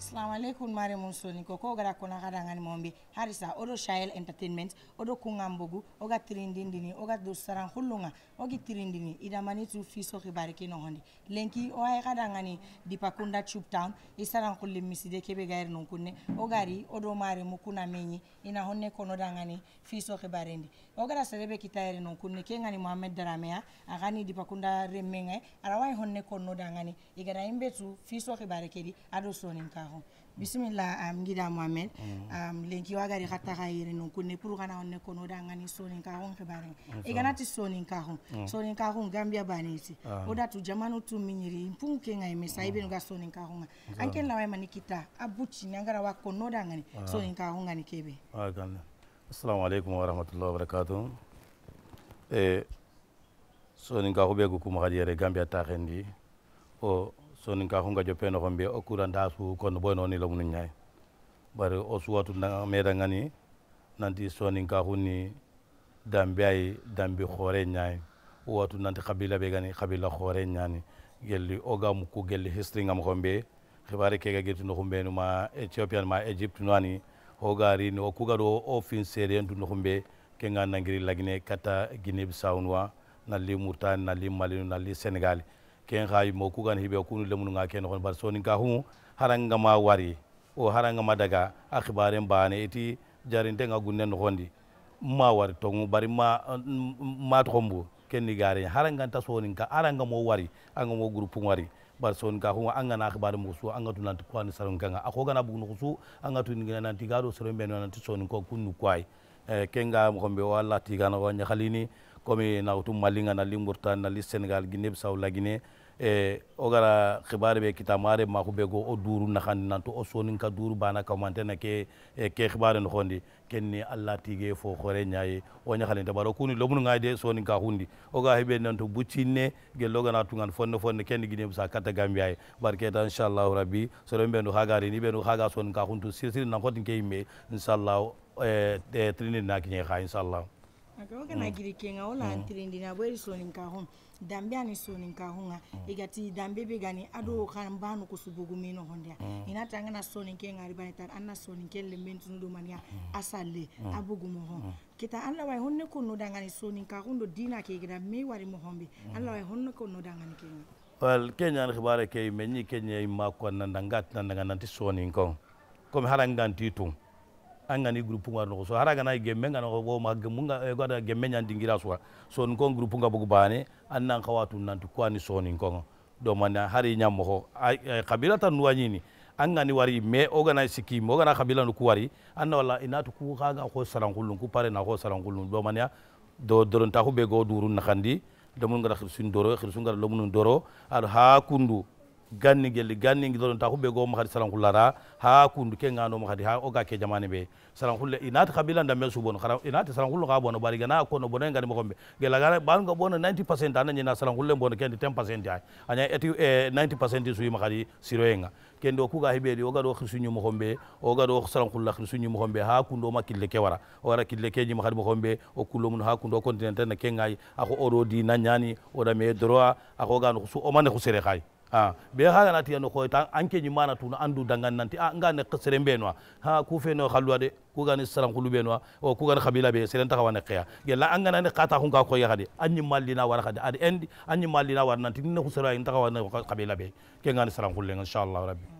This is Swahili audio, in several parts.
salamu aleykum mare mum soni ko ko gara kono haɗagani mon ɓe harisa oɗo chahel entertainment oɗo kugan bogu oga tirindindini oga do saran hulluga ogi tirindini idamani tu fiso hibari ke nohondi lenki o hay e haɗagani dipa kunda tube town i saran hulle miside keɓe gayri non kunne o gari oɗo mare mu kuna meñi ina honne konoɗagani fiso hibarendi o gara sereɓe kitayere non kunne ke gani mohamed daramea agani dipa kunda remmega ara wawi honne konnoɗagani igara yimɓe tu fiso hibari kedi aɗo sonin kaho taxo bisimilla am gida mohamed mm. am lenki wagari xa taxa yere nun kunne pour xana on ne kono da ngani soninkaxun xibarin i ganati soninkaxun mm. soninkaxun gambia baneti wo ah. datu jamanu tu miñiri pun ke ngai mesa mm. i benuga soninkaxunga an ken lawayma ni kita a buccini an gara ah. ah, wa kono da ngani soninkaxunga ni kebe assalamu aleykum warahmatullahi wabarakatuh eh, soninkaxu ɓe gu kumaxadi yere gambia taxendi o sonin ka hunga jopeno kon be okura ndasu kono boy non ila mun nyaay bare o suwatu na meda ngani nanti sonin ka hunni dambe ay dambe khore nyaay watu nanti khabila be gani khabila khore nyaani gelli ogamu ku gelli history ngam kon ke ga kega no ko no ma ethiopian ma égypte noani hogarini o kugaɗo o fin seede no ko ke nga nangiri lagine kata guiné bissau noa na li mali na li sénégali ken xayi mo kugan hibe ku nu lemunu nga ken xon bar sonin ka haranga ma wari o ma daga a xibaren baane iti jarinte nga gunne noxondi ma wari tongu bari ma ma toxombu ken ni gare haranganta sonin ka aranga mo wari anga mo groupe wari bar son ka hu anga na akhbar mo su anga tunan ko an saron kanga ako gana bugun su anga tun ngina nan tigaro soron be nan sonin ko kunnu kwai eh, ga mo kombe wala tigana wanya khalini komi na utum malinga na limburtan na li senegal guinea bissau la guinea e eh, o gara xibare ɓe kitamare maxu ɓe go o duuru naxani nanto o sonin ka duru bana kamantena ke eh, ke xibare noxondi ken ni alla tige fo xore ñaye o ta bara kuni lomunu ngay de sonin ka xundi o ga heɓe nanto buccinne gellogana tungan fonne fonne ken guine sa katta gambiyaye bar keta inchallahu rabbi soro ɓenu xagarini ɓenu xaga sonin ka xuntu sirsiri nan xotin ke yimme inchallahu eh, trinidnaki ñe xa inchallahu akaoka mm. nagirikenga ola mm. ntirindi na bweri soni nkahun dambe ani soni nkahunga mm. igati dambe be gani ado mm. kan banu kusubugu mino hondia mm. inata soni kenga ribani tar anna soni kelle mentu ndo mania mm. asale mm. abugu moho mm. kita alla wai honne ko no dangani soni nkahun do dina ke gira me wari mohombe mm. alla wai honne ko no dangani kenga well kenya ni khibare ke menyi kenya ma ko nan dangat nan daga nan ti soni nkon comme harangan titum an gani groupe no so haraga na gemme ngana go ma gemunga e eh, goda gemme nyandi ngira so so nko groupe nga bugu bane an nan khawatu nan to kwani so eh, ni ngong do mana hari nyammo ho kabila tan nuwanyini an gani wari me organize siki mo gana kabila no kuwari an wala to ku ga ko sarankulun ku pare na ko sarankulun do mana do doron ta be go durun khandi do mun ngara khirsun doro khirsun ngara mun doro al ha kundu ganni gelli ganni gidon ta hubbe go mahadi kullara ha kundu ke ngano hadi ha ga ke jamane be salankulle inati kabila nda mesu bon khara inati kullu ga bono bari gana ko no bono ngani mo kombe gela gara ban go bono 90% ni na salankulle bono kendi 10% ay anya eti eh, 90% su mahadi siroenga kendo kuga o oga do khirsuñu mo o oga do salankulla khirsuñu mo kombe ha ma kille ke wara wara kille ke mahadi mo kombe o kullu mun ha kundo kontinente na kengai ako oro di nanyani da me droit ako ga no su o mane khusere khay ha ah, be ha na tiyano ko tan anke ni mana tuna andu dangan nanti a ah, nga ngane qasre benwa ha ku fe no khalwa de ku gane saran khulu benwa o ku gane khabila be selen taxawa ne qiya gella an ngana ne qata hun ka ko ya hade anni mallina war hade ad endi anni mallina war nanti ne khusra in taxawa ne khabila be ke ngane saran khulu inshallah rabbi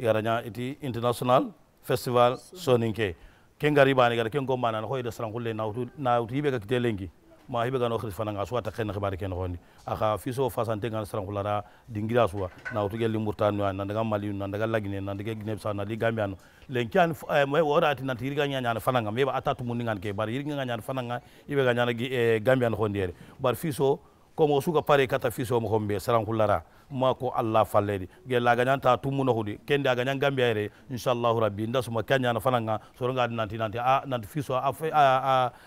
igara nya iti international festival soninke kengari bani gara kengo mana na hoyda sarangulle na na utibe ka kitelengi ma hibe gano khris fananga suwa ta khen khibari ken hondi aka fiso fasante ngana sarangulla ra dingira suwa na utuge limurtanu na daga mali na daga lagine na daga gine sa na li gambia no lenkian eh, mo wora ati nanti irga nya nyana fananga meba atatu muningan ke bar irga nya nyana fananga ibe ga nyana eh, gambia no hondi bar fiso komo suka pare kata fiso mo hombe sarangulla ra mako allah falledi gella ganyan ta tumuno hudi kende aga nyan gambia ere inshallah rabbi nda suma kanya na fananga so nga nanti nanti a nanti fiso a a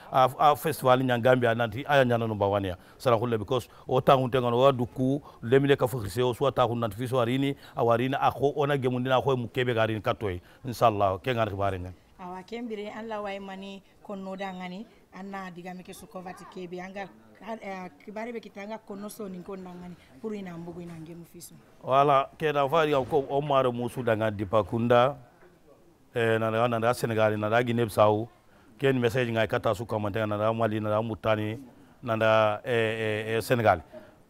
a a festival nyan gambia nanti a nyana no bawania sara le because o ta hunte ngano wa duku lemile ka fo khise o so ta hun nanti fiso arini awarina akho ona gemundina akho ga garin katoy inshallah kenga khibare nga awa kembire an way mani konno da ngani anna diga mike su vati kebe angal Eh, kibaribe kitanga konoso ninko nangani puru ina mbugu ina ngemu fiso wala keda fari ya ko omaro musu danga dipakunda eh na na na senegal na da guinea bissau ken message ngai kata su kamante na da mali na da mutani na da eh, eh eh senegal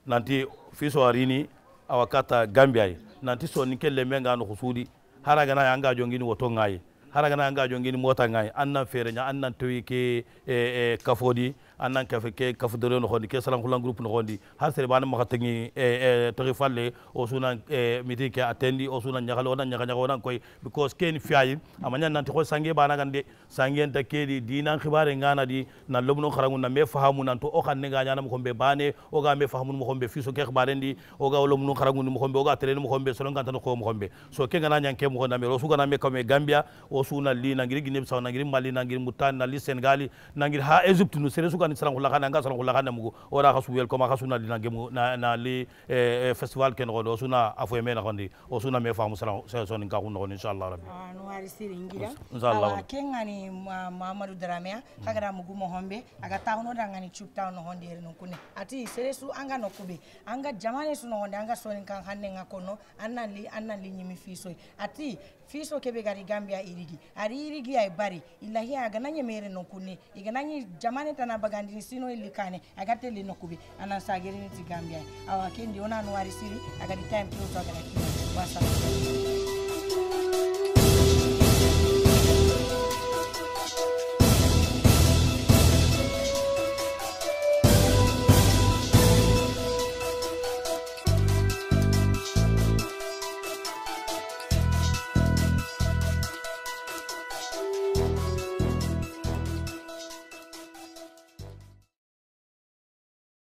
nanti fiso arini awakata gambia nanti so ninke lembe ngano khusudi haraga na yanga jongini woto ngai haraga na yanga jongini mota ngai annan fere nya annan toyi ke eh eh kafodi anan kafe ke dore no hondi ke salan kulan group no hondi har sere bana maka tengi e eh, eh, tori falle o suna eh, miti ke atendi o suna nyakalo nan nyaka nyaka wonan koy because ken fiayi amanya nan to sange bana gande sange ta di dinan khibare ngana di na lobno kharangu na me fahamu nan to o xan ne ganyana mo kombe bane o ga me fahamu mo kombe fiso ke khibare ndi o ga lobno kharangu mo kombe o ga tele mo kombe solon ganta no ko mo kombe so ke ngana nyanke mo na me ga na me kame gambia o suna li nangiri sa na ngiri mali ngiri mutan na li na ngiri ha egypte nu sere suka ni ngula kana nga ngula kana mugo ora ka suwel koma ka suna dina gemu na na li eh, festival ken gondo suna yeme na kondi o suna me faamu saran so ni ka kunno inshallah rabbi ah, no ari siri ngira inshallah ah, ken ngani mahamadu dramea kagara mugu mo hombe aga tawno dangani chup tawno honde no kune ati su anga no kube anga jamane su no honde anga so ni kan hanne kono annan li annan li nyimi fiso ati fiso kebe gari gambia irigi ari irigi ay bari ilahi aga nanye mere no kune jamane tana baga gandini sino ili kane agate lino kubi anasagiri niti gambia awa kendi ona anuari siri agadi time kiuto agada kiwa wasa